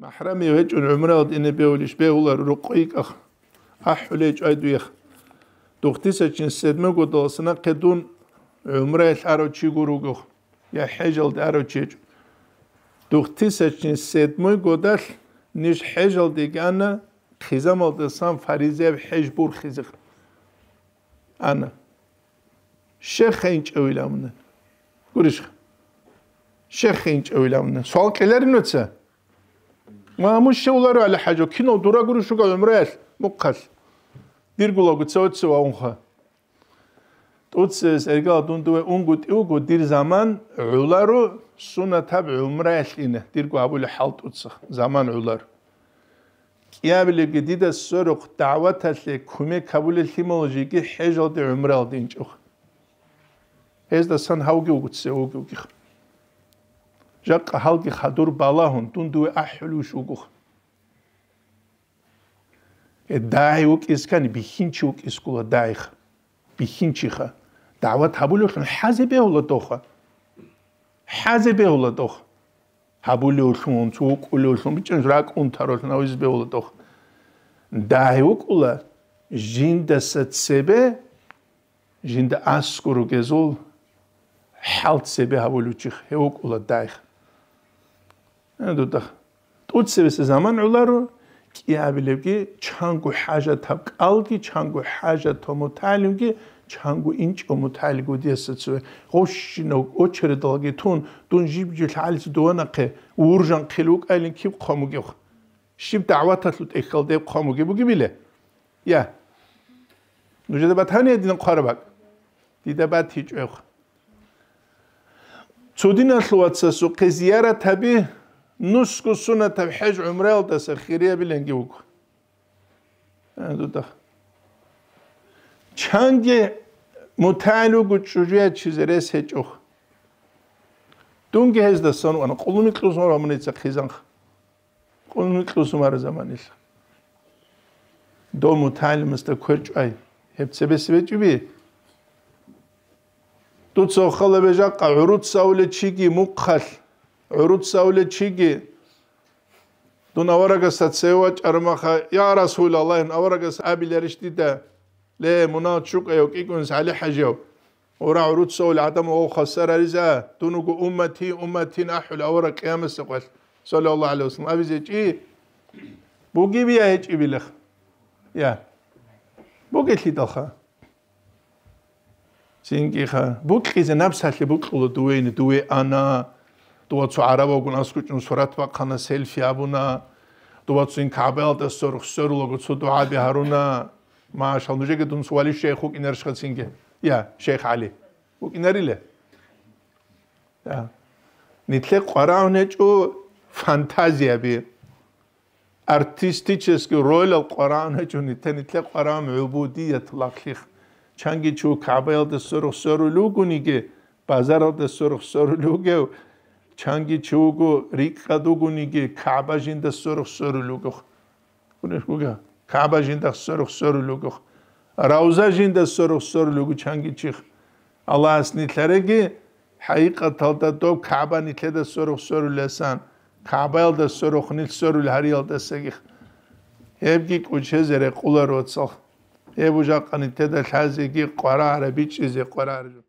محرمي وهيج أن عمره ود إن بيولش بيولا رقيق أخ أحوليج أيدو يخ دوختيسة جن سدمه قدلسنا قدون عمره الارو چی گروگوخ یا حجل دارو چیج دوختی سچین سدموی گودل نیش حجل دیگانا خیزم الدسان فریزه حج بور خیزخ انا شیخ اینچ اویلامنه گوریش شیخ اینچ اویلامنه سوال کلر نوتسه მამუშ შეულარო ალაჰაჯო კინო დურაგური შუკა უმრეს მუკას დირგულა გუცოცვა უნხა თუცეს ერგა დუნდუე უნგუტ უგუ დირ ზამან ულარო სუნათაბ უმრეს ინე დირგუ აბული ჰალტ უცხ ზამან ულარ კიაბლი კი დიდა სორო დავათასე ქუმე ქაბული ჰიმოლოჯი კი ჰეჟოდი უმრალ დინჭუხ ეს და სან ჰაუგი უგუცე უგუ კი ხა ჟაკ ჰალკი ხადურ ბალაჰუნ თუნდუ აჰლუ შუგუ ე დაი უკისკანი ბიჰინჩი უკისკულა დაი ხ ბიჰინჩი ხა დაავა თაბულო ხა ჰაზებე ულა თოხა ჰაზებე ულა თოხა ჰაბული უშუნ თუ უკული უშუნ ბიჭენ ჟაკ უნთარო ნავიზბე ულა თოხა დაი უკულა ჟინდა სცებე ჟინდა ასკურ გეზულ ჰალცებე ჰაბული უჩი ხე უკულა დაი ხა ნუთა ტუცებს ზამანულარო კი აბილებკი ჩანგუ ჰაჟა თავ კალკი ჩანგუ ჰაჟა თომო თალიმკი ჩანგუ ინჭო მოთალიგო დესაცუ ოშინო ოჩერე დალგი თუნ თუნ ჟიბჯი ჰალს დონაყე ურჟან ხილუკ აილინ კი ხომუგი ში დაავათათლუ ეხალდე ხომუგი ბუგი მილე ია ნუჟე დაბათანი დინ ყარაბაგ დიდაბათი ჭეხ ცუდინა ხლუაცასო ყიზიარა თაბი ნუსკუ სუნნათა ჰაჯ უმრელ და სახირიებიлен კი უკვე ანუთა ჩანგე მუთალუგუ ჩუჯე ჩიზერე სეჭუ დუნგე ჰეს და სონ ანუ ყულუმი ყლუს მარა მონეცა ხიზანხ ყულუმი ყლუს მარა ზამანის დო მუთალ მისტა ქერჭ აი ჰებცები სვეჭიბი თუ ცოხალებეჟა ყურუც საულე ჩიგი მუყხალ როცავლე ჩიგი დონავარაგასაც ცევა ჭარმახა ია რასულალლაჰი ნავარაგას აბილერიშტი და ლე მონაჩუკეო კიკუნს ალი ჰაჯო ورا عروض سول عدم او خسر رزا تنوك امتي امتي نحل او را قيام السقل صلى الله عليه وسلم ابي زي جي بوغي بيا هيجي بيلخ يا بوغي تلي دخا سينكي خا بوغي زي نفس هالي بوغي قلو دوين دوين انا თუაცო არავაგუნას კუჭუნ სურათვა ხანა სელფი აბუნა თუაცო ინ კაბელ და სურხსურ ლოგო თუ დუაბი ჰარუნა მაშალ ნუჟეგე დუნ სვალი შეიხ უკინ ერშხცინგე ია შეიხ ალი უკინ ერილე ია ნიტლე ყარავნეჭუ ფანტაზიები артистический роль Корана чуни тени тле Корам убуди ятлахих чанги чу кабел де сурх сурлу гуниге базар де сурх сурлу гев ჩანგი ჩუგო რიკადუგუნიგე ქაბაჟინდა სორხსორულუგო ქუნეშუგა ქაბაჟინდა სორხსორულუგო რაუზაჟინდა სორხსორულუგო ჩანგი ჩიხ ალასნი თერეგი ჰაიყა თალდა თო ქაბანი თედა სორხსორულესან ქაბალდა სორხნი სორულ ჰარიალდა სეგი ებგი კუჩეზერე ყულა როცო ებუჟაყანი თედა ხაზიგი ყვარარე ბიჭიზე ყვარარე